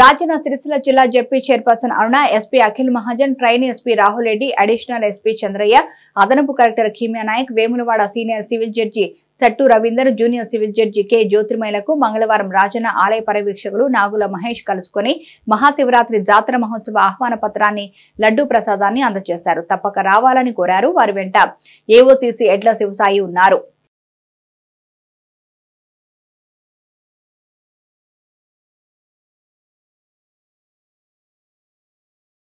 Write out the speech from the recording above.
రాజన్న సిరిసిల్ల జిల్లా ZP chairperson Aruna SP Akhil Mahajan train SP Rahul Reddy additional SP Chandraiah అదనపు collector Khimya Naik Vemulawada senior civil judge Sattu Ravinder junior civil judge K జ్యోతిర్మయలకు మంగళవారం రాజన్న ఆలయ పర్యవేక్షకులు నాగుల మహేష్ కలుసుకుని మహాశివరాత్రి జాతర మహోత్సవ ఆహ్వాన పత్రాన్ని లడ్డూ ప్రసాదాన్ని అందజేశారు తప్పక రావాలని కోరారు వారి వెంట ఏఓసీసీ ఎడ్ల శివసాయి ఉన్నారు